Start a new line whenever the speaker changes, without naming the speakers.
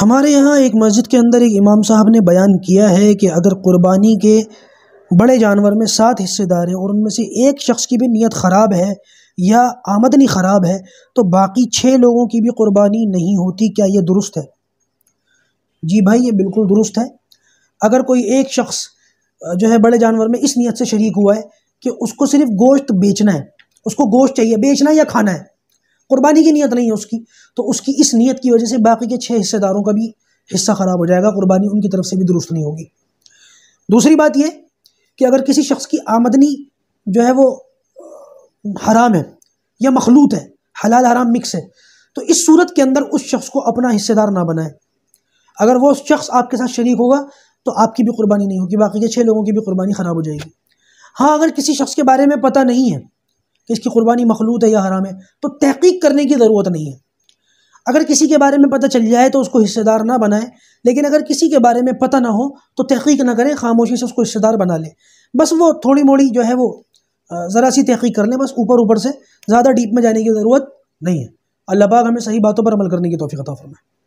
हमारे यहाँ एक मस्जिद के अंदर एक इमाम साहब ने बयान किया है कि अगर कुर्बानी के बड़े जानवर में सात हिस्सेदार हैं और उनमें से एक शख्स की भी नीयत ख़राब है या आमदनी ख़राब है तो बाकी छः लोगों की भी कुर्बानी नहीं होती क्या ये दुरुस्त है जी भाई ये बिल्कुल दुरुस्त है अगर कोई एक शख्स जो है बड़े जानवर में इस नीयत से शरीक हुआ है कि उसको सिर्फ गोश्त बेचना है उसको गोश्त चाहिए बेचना है या खाना है कुर्बानी की नीयत नहीं है उसकी तो उसकी इस नीयत की वजह से बाकी के छः हिस्सेदारों का भी हिस्सा ख़राब हो जाएगा कुर्बानी उनकी तरफ से भी दुरुस्त नहीं होगी दूसरी बात यह कि अगर किसी शख्स की आमदनी जो है वो हराम है या मखलूत है हलाल हराम मिक्स है तो इस सूरत के अंदर उस शख्स को अपना हिस्सेदार ना बनाए अगर वो शख्स आपके साथ शरीक होगा तो आपकी भी कुर्बानी नहीं होगी बाकी के छः लोगों की भी कुर्बानी ख़राब हो जाएगी हाँ अगर किसी शख्स के बारे में पता नहीं है कि इसकी कुर्बानी मखलूत है या हराम है तो तहकीक करने की ज़रूरत नहीं है अगर किसी के बारे में पता चल जाए तो उसको हिस्सेदार ना बनाएं लेकिन अगर किसी के बारे में पता ना हो तो तहकीक ना करें खामोशी से उसको हिस्सेदार बना लें बस वो थोड़ी मोड़ी जो है वो ज़रा सी तहकीक कर लें बस ऊपर ऊपर से ज़्यादा डीप में जाने की ज़रूरत नहीं है अल्लाह पाक हमें सही बातों पर अमल करने की तोफ़ी अता फरमाए